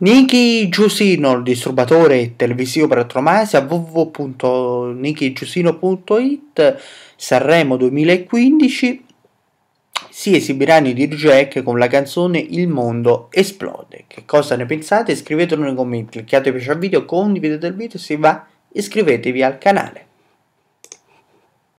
Niki Giusino, il disturbatore televisivo per Tromasi a www.nikigiusino.it Sanremo 2015 si esibiranno i Dir Jack con la canzone Il mondo esplode. Che cosa ne pensate? Scrivetelo nei commenti, cliccate piace al video, condividete il video se va iscrivetevi al canale.